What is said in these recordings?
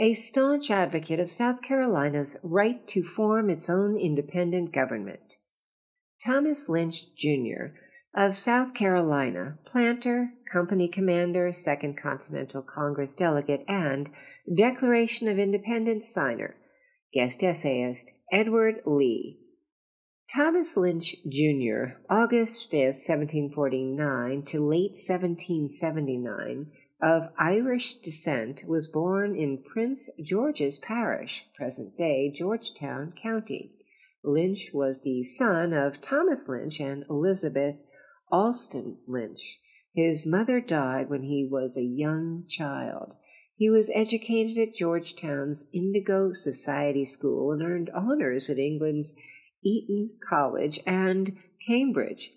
a staunch advocate of South Carolina's right to form its own independent government. Thomas Lynch, Jr., of South Carolina, planter, company commander, Second Continental Congress delegate, and Declaration of Independence signer, guest essayist Edward Lee. Thomas Lynch, Jr., August 5, 1749 to late 1779, of Irish descent was born in Prince George's Parish, present day Georgetown County. Lynch was the son of Thomas Lynch and Elizabeth Alston Lynch. His mother died when he was a young child. He was educated at Georgetown's Indigo Society School and earned honors at England's Eton College and Cambridge.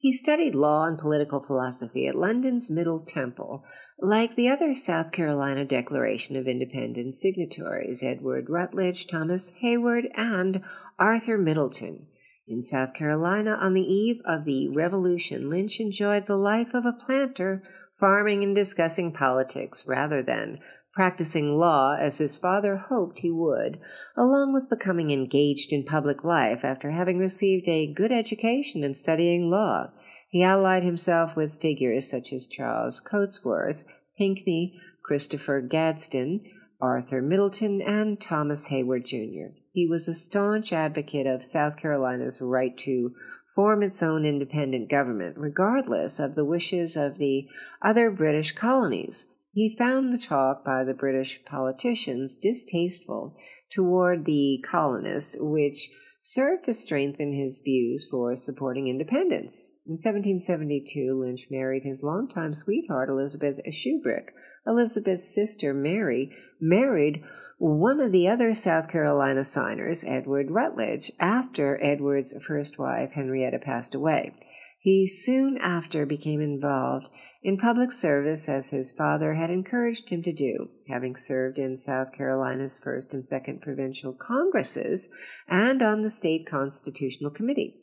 He studied law and political philosophy at London's Middle Temple, like the other South Carolina Declaration of Independence signatories Edward Rutledge, Thomas Hayward, and Arthur Middleton. In South Carolina, on the eve of the Revolution, Lynch enjoyed the life of a planter, farming and discussing politics rather than practicing law as his father hoped he would, along with becoming engaged in public life after having received a good education and studying law. He allied himself with figures such as Charles Cotesworth, Pinckney, Christopher Gadsden, Arthur Middleton, and Thomas Hayward Jr. He was a staunch advocate of South Carolina's right to form its own independent government, regardless of the wishes of the other British colonies. He found the talk by the British politicians distasteful toward the colonists, which served to strengthen his views for supporting independence. In 1772, Lynch married his longtime sweetheart, Elizabeth Shubrick. Elizabeth's sister, Mary, married one of the other South Carolina signers, Edward Rutledge, after Edward's first wife, Henrietta, passed away. He soon after became involved in public service as his father had encouraged him to do, having served in South Carolina's first and second provincial congresses and on the state constitutional committee.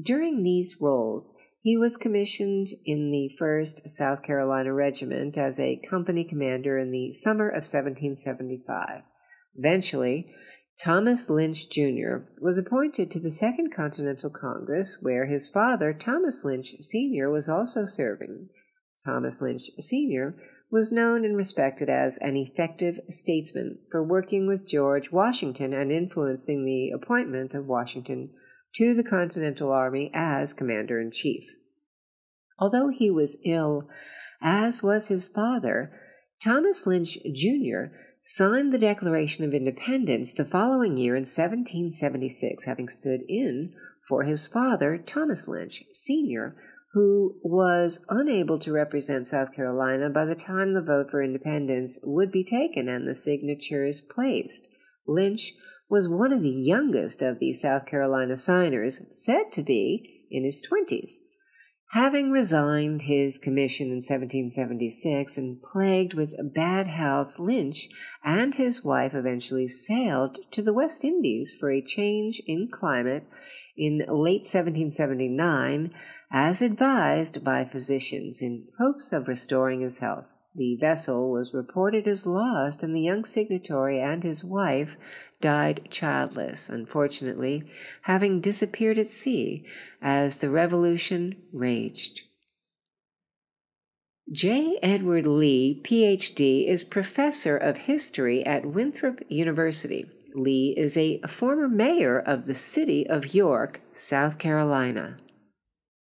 During these roles, he was commissioned in the 1st South Carolina Regiment as a company commander in the summer of 1775. Eventually, Thomas Lynch Jr. was appointed to the Second Continental Congress, where his father, Thomas Lynch Sr., was also serving. Thomas Lynch Sr. was known and respected as an effective statesman for working with George Washington and influencing the appointment of Washington to the Continental Army as Commander in Chief. Although he was ill, as was his father, Thomas Lynch Jr signed the Declaration of Independence the following year in 1776, having stood in for his father, Thomas Lynch, Sr., who was unable to represent South Carolina by the time the vote for independence would be taken and the signatures placed. Lynch was one of the youngest of the South Carolina signers, said to be in his 20s. Having resigned his commission in 1776 and plagued with bad health, Lynch and his wife eventually sailed to the West Indies for a change in climate in late 1779, as advised by physicians, in hopes of restoring his health. The vessel was reported as lost, and the young signatory and his wife died childless, unfortunately, having disappeared at sea as the revolution raged. J. Edward Lee, PhD, is professor of history at Winthrop University. Lee is a former mayor of the city of York, South Carolina.